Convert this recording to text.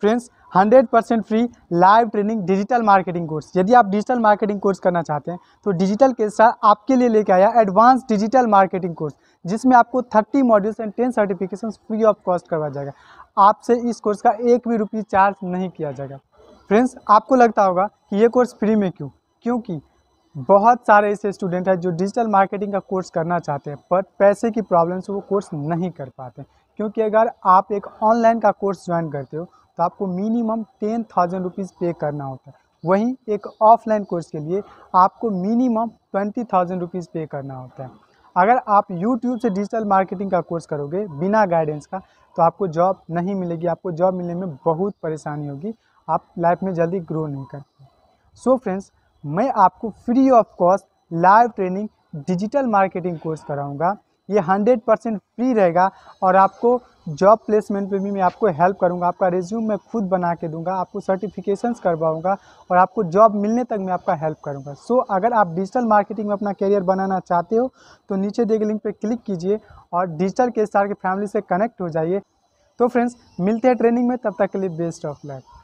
friends 100 percent free live training digital marketing course यदि आप digital marketing course करना चाहते हैं तो डिजिटल के साथ आपके लिए लेके आया एडवांस डिजिटल मार्केटिंग कोर्स जिसमें आपको 30 modules and 10 certification free of cost करवाया जाएगा आपसे इस कोर्स का एक भी रुपये चार्ज नहीं किया जाएगा फ्रेंड्स आपको लगता होगा कि ये कोर्स फ्री में क्यों क्योंकि बहुत सारे ऐसे स्टूडेंट हैं जो डिजिटल मार्केटिंग का कोर्स करना चाहते हैं पर पैसे की प्रॉब्लम से वो कोर्स नहीं कर पाते क्योंकि अगर आप एक ऑनलाइन का कोर्स ज्वाइन करते हो तो आपको मिनिमम टेन थाउजेंड रुपीज़ पे करना होता है वहीं एक ऑफलाइन कोर्स के लिए आपको मिनिमम ट्वेंटी थाउजेंड रुपीज़ पे करना होता है अगर आप यूट्यूब से डिजिटल मार्केटिंग का कोर्स करोगे बिना गाइडेंस का तो आपको जॉब नहीं मिलेगी आपको जॉब मिलने में बहुत परेशानी होगी आप लाइफ में जल्दी ग्रो नहीं करते सो so फ्रेंड्स मैं आपको free of cost live training digital marketing course कराऊंगा ये हंड्रेड परसेंट फ्री रहेगा और आपको जॉब प्लेसमेंट पे भी मैं आपको हेल्प करूँगा आपका रेज्यूम मैं खुद बना के दूंगा आपको सर्टिफिकेशंस करवाऊँगा और आपको जॉब मिलने तक मैं आपका हेल्प करूँगा सो so, अगर आप डिजिटल मार्केटिंग में अपना करियर बनाना चाहते हो तो नीचे दिए गए लिंक पर क्लिक कीजिए और डिजिटल के स्टार की फैमिली से कनेक्ट हो जाइए तो फ्रेंड्स मिलते हैं ट्रेनिंग में तब तक के लिए बेस्ट ऑफ लाइफ